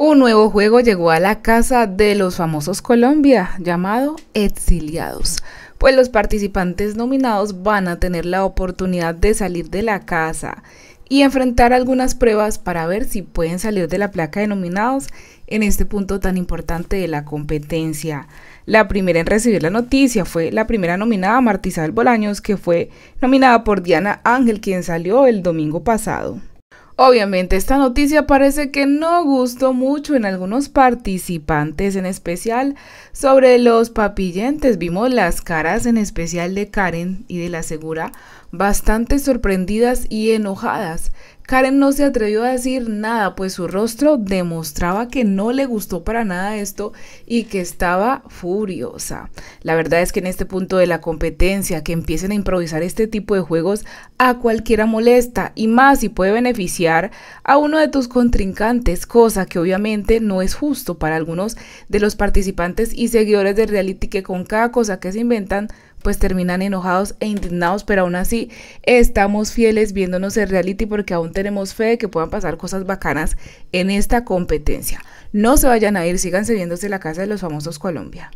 Un nuevo juego llegó a la casa de los famosos Colombia, llamado Exiliados, pues los participantes nominados van a tener la oportunidad de salir de la casa y enfrentar algunas pruebas para ver si pueden salir de la placa de nominados en este punto tan importante de la competencia. La primera en recibir la noticia fue la primera nominada del Bolaños, que fue nominada por Diana Ángel, quien salió el domingo pasado. Obviamente esta noticia parece que no gustó mucho en algunos participantes, en especial sobre los papillentes. Vimos las caras en especial de Karen y de la Segura bastante sorprendidas y enojadas. Karen no se atrevió a decir nada, pues su rostro demostraba que no le gustó para nada esto y que estaba furiosa. La verdad es que en este punto de la competencia, que empiecen a improvisar este tipo de juegos, a cualquiera molesta y más si puede beneficiar a uno de tus contrincantes, cosa que obviamente no es justo para algunos de los participantes y seguidores de reality que con cada cosa que se inventan pues terminan enojados e indignados, pero aún así estamos fieles viéndonos el reality porque aún tenemos fe de que puedan pasar cosas bacanas en esta competencia. No se vayan a ir, síganse viéndose la Casa de los Famosos Colombia.